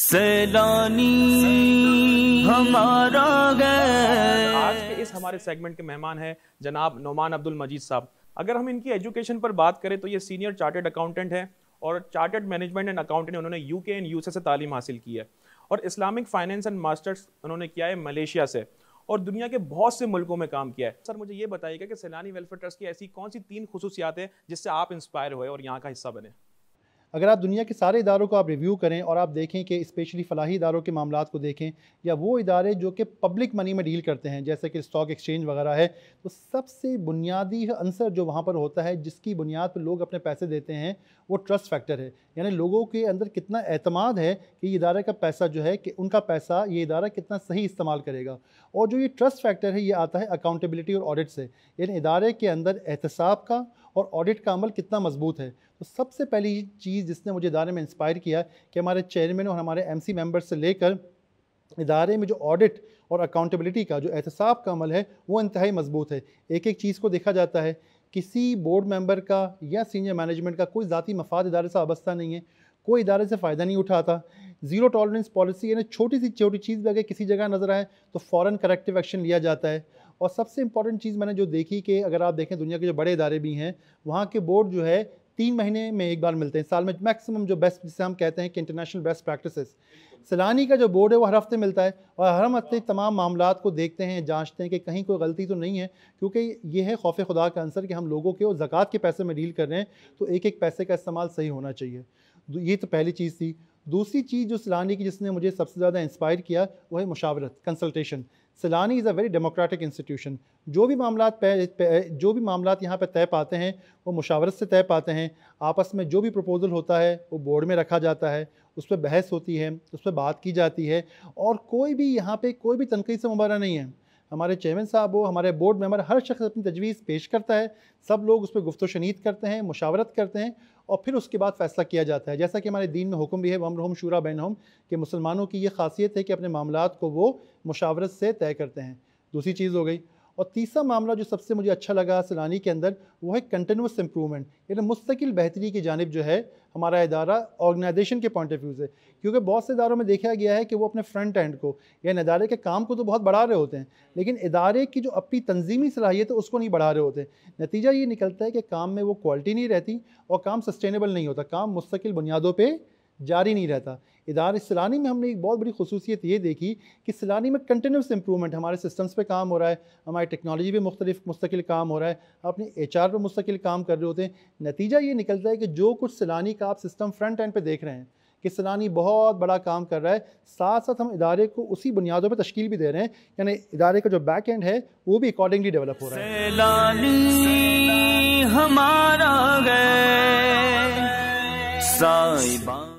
सैलानी हमारा गए आज के इस हमारे सेगमेंट के मेहमान हैं जनाब नोमान अब्दुल मजीद साहब अगर हम इनकी एजुकेशन पर बात करें तो ये सीनियर चार्टेड अकाउंटेंट हैं और चार्टेड मैनेजमेंट एंड अकाउंटेंट उन्होंने यूके एंड यूएसए से तालीम हासिल की है और इस्लामिक फाइनेंस एंड मास्टर्स उन्होंने किया है मलेशिया से और दुनिया के बहुत से मुल्कों में काम किया है सर मुझे ये बताइएगा कि सैलानी वेलफेयर ट्रस्ट की ऐसी कौन सी तीन खसूसियात हैं जिससे आप इंस्पायर हुए और यहाँ का हिस्सा बने अगर आप दुनिया के सारे इदारों को आप रिव्यू करें और आप देखें कि स्पेशली फलाही इदारों के मामला को देखें या वो इदारे जो कि पब्लिक मनी में डील करते हैं जैसे कि स्टॉक एक्सचेंज वगैरह है तो सबसे बुनियादी अंसर जो वहाँ पर होता है जिसकी बुनियाद पर लोग अपने पैसे देते हैं वो ट्रस्ट फैक्टर है यानी लोगों के अंदर कितना अतमाद है कि इदारे का पैसा जो है कि उनका पैसा ये इदारा कितना सही इस्तेमाल करेगा और जो ये ट्रस्ट फैक्टर है ये आता है अकाउंटेबिलिटी और ऑडिट से यानी इदारे के अंदर एहतसाब का और ऑडिट का अमल कितना मजबूत है तो सबसे पहली चीज़ जिसने मुझे इदारे में इंस्पायर किया कि हमारे चेयरमैन और हमारे एम सी मेम्बर से लेकर इदारे में जो ऑडिट और अकाउंटेबिलिटी का जो एहतसाब का अमल है वो इंतहाई मजबूत है एक एक चीज़ को देखा जाता है किसी बोर्ड मेंबर का या सीनियर मैनेजमेंट का कोई ज़ाती मफाद इदारे से वाबस्ता नहीं है कोई इदारे से फ़ायदा नहीं उठाता जीरो टॉलरेंस पॉलिसी यानी छोटी सी छोटी चीज़ भी अगर किसी जगह नज़र आए तो फ़ौरन करेक्टिव एक्शन लिया जाता है और सबसे इंपॉर्टेंट चीज़ मैंने जो देखी कि अगर आप देखें दुनिया के जो बड़े इदारे भी हैं वहाँ के बोर्ड जो है तीन महीने में एक बार मिलते हैं साल में मैक्सिमम जो बेस्ट जिसे हम कहते हैं कि इंटरनेशनल बेस्ट प्रैक्टिसेस सैलानी का जो बोर्ड है वो हर हफ्ते मिलता है और हर हफ्ते तमाम मामला को देखते हैं जांचते हैं कि कहीं कोई गलती तो नहीं है क्योंकि ये है खौफ खुदा का आंसर कि हम लोगों के और ज़क़़त के पैसे में डील कर रहे हैं तो एक एक पैसे का इस्तेमाल सही होना चाहिए तो ये तो पहली चीज़ थी दूसरी चीज़ जो सैलानी की जिसने मुझे सबसे ज़्यादा इंस्पायर किया वो है मुशावरत कंसल्टेशन सैलानी is a very democratic institution जो भी मामला जो भी मामला यहाँ पर तय पाते हैं वो मुशावरत से तय पाते हैं आपस में जो भी प्रपोज़ल होता है वो बोर्ड में रखा जाता है उस पर बहस होती है उस पर बात की जाती है और कोई भी यहाँ पर कोई भी तनकीद से मुबारा नहीं है हमारे चेयरमैन साहब हो हमारे बोर्ड मेंबर हर शख्स अपनी तजवीज़ पेश करता है सब लोग उस पर गुफ्त शनीद करते हैं मुशावरत करते हैं और फिर उसके बाद फैसला किया जाता है जैसा कि हमारे दीन में हुक्म भी है वम रहम शूरा बैन हम कि मुसलमानों की ये खासियत है कि अपने मामला को वो मुशावरत से तय करते हैं दूसरी चीज़ हो गई और तीसरा मामला जो सबसे मुझे अच्छा लगा सैलानी के अंदर वो है कंटिन्यूस इम्प्रूवमेंट यानी मुस्तकिल बेहतरी की जानब जो है हमारा इदारा ऑर्गेनाइजेशन के पॉइंट ऑफ व्यू से क्योंकि बहुत से इदारों में देखा गया है कि वो अपने फ्रंट एंड को यानी इदारे के काम को तो बहुत बढ़ा रहे होते हैं लेकिन इदारे की जो अपनी तंजीमी सलाहियत है उसको नहीं बढ़ा रहे होते नतीजा ये निकलता है कि काम में वो क्वालिटी नहीं रहती और काम सस्टेनेबल नहीं होता काम मुस्तकिल बुनियादों पर जारी नहीं रहता इदारे सैलानी में हमने एक बहुत बड़ी खसूसियत ये देखी कि सैलानी में कंटिन्यूस इंप्रूवमेंट हमारे सिस्टम्स पे काम हो रहा है हमारी टेक्नोलॉजी पे मुख्तलिफ मुस्तकिल काम हो रहा है अपने एच आर पर मुस्तकिल काम कर रहे होते हैं नतीजा ये निकलता है कि जो कुछ सैलानी का आप सिस्टम फ्रंट एंड पे देख रहे हैं कि सैलानी बहुत बड़ा काम कर रहा है साथ साथ हम इदारे को उसी बुनियादों पर तश्कील भी दे रहे हैं यानी इदारे का जो बैक एंड है वो भी अकॉर्डिंगली डेवलप हो रहा है